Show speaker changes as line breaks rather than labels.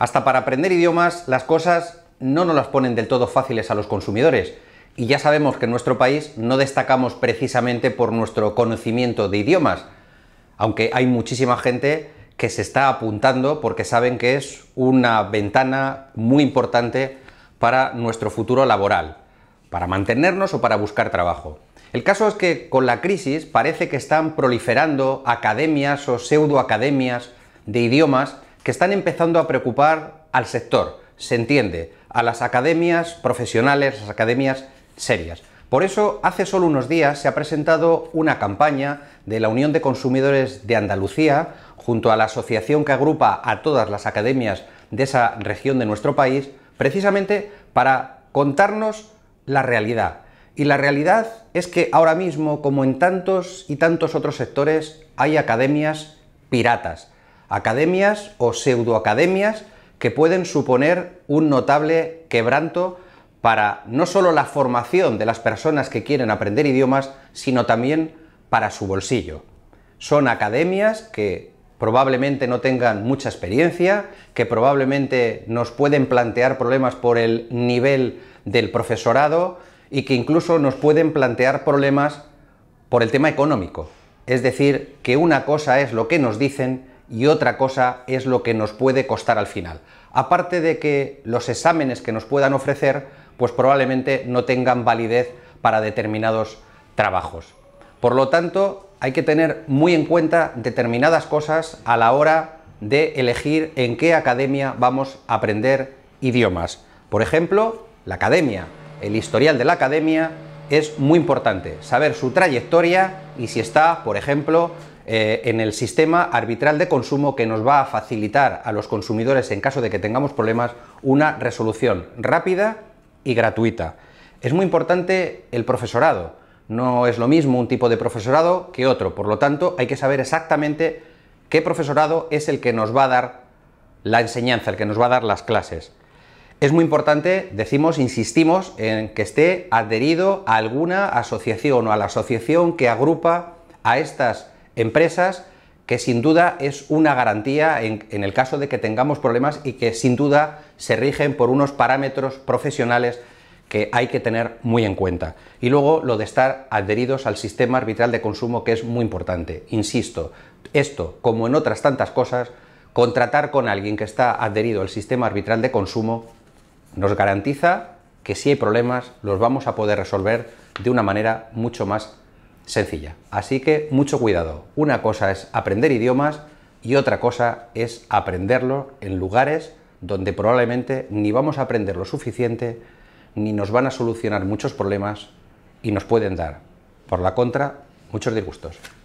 Hasta para aprender idiomas, las cosas no nos las ponen del todo fáciles a los consumidores. Y ya sabemos que en nuestro país no destacamos precisamente por nuestro conocimiento de idiomas, aunque hay muchísima gente que se está apuntando porque saben que es una ventana muy importante para nuestro futuro laboral, para mantenernos o para buscar trabajo. El caso es que con la crisis parece que están proliferando academias o pseudoacademias de idiomas que están empezando a preocupar al sector, se entiende, a las academias profesionales, las academias serias. Por eso, hace solo unos días se ha presentado una campaña de la Unión de Consumidores de Andalucía, junto a la asociación que agrupa a todas las academias de esa región de nuestro país, precisamente para contarnos la realidad. Y la realidad es que ahora mismo, como en tantos y tantos otros sectores, hay academias piratas, academias o pseudoacademias que pueden suponer un notable quebranto para no solo la formación de las personas que quieren aprender idiomas, sino también para su bolsillo. Son academias que probablemente no tengan mucha experiencia, que probablemente nos pueden plantear problemas por el nivel del profesorado y que incluso nos pueden plantear problemas por el tema económico. Es decir, que una cosa es lo que nos dicen y otra cosa es lo que nos puede costar al final. Aparte de que los exámenes que nos puedan ofrecer, pues probablemente no tengan validez para determinados trabajos. Por lo tanto, hay que tener muy en cuenta determinadas cosas a la hora de elegir en qué academia vamos a aprender idiomas. Por ejemplo, la academia. El historial de la academia es muy importante. Saber su trayectoria y si está, por ejemplo, eh, en el sistema arbitral de consumo que nos va a facilitar a los consumidores en caso de que tengamos problemas una resolución rápida y gratuita. Es muy importante el profesorado. No es lo mismo un tipo de profesorado que otro, por lo tanto hay que saber exactamente qué profesorado es el que nos va a dar la enseñanza, el que nos va a dar las clases. Es muy importante, decimos, insistimos en que esté adherido a alguna asociación o a la asociación que agrupa a estas empresas que sin duda es una garantía en, el caso de que tengamos problemas y que sin duda se rigen por unos parámetros profesionales que hay que tener muy en cuenta. Y luego lo de estar adheridos al sistema arbitral de consumo que es muy importante. Insisto, esto, como en otras tantas cosas, contratar con alguien que está adherido al sistema arbitral de consumo nos garantiza que si hay problemas los vamos a poder resolver de una manera mucho más sencilla. Así que mucho cuidado. Una cosa es aprender idiomas y otra cosa es aprenderlo en lugares donde probablemente ni vamos a aprender lo suficiente, ni nos van a solucionar muchos problemas y nos pueden dar, por la contra, muchos disgustos.